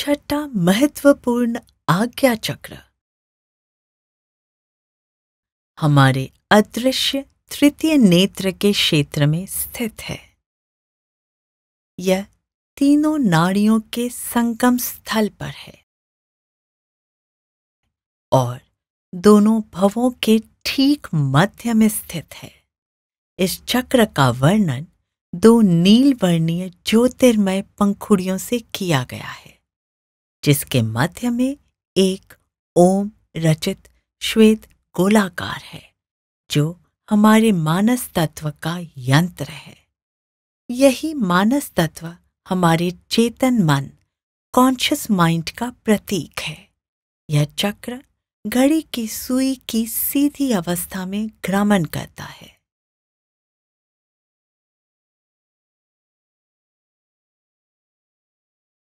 छठा महत्वपूर्ण आज्ञा चक्र हमारे अदृश्य तृतीय नेत्र के क्षेत्र में स्थित है यह तीनों नाड़ियों के संगम स्थल पर है और दोनों भवों के ठीक मध्य में स्थित है इस चक्र का वर्णन दो नील वर्णीय ज्योतिर्मय पंखुड़ियों से किया गया है जिसके मध्य में एक ओम रचित श्वेत गोलाकार है जो हमारे मानस तत्व का यंत्र है यही मानस तत्व हमारे चेतन मन कॉन्शियस माइंड का प्रतीक है यह चक्र घड़ी की सुई की सीधी अवस्था में भ्रमण करता है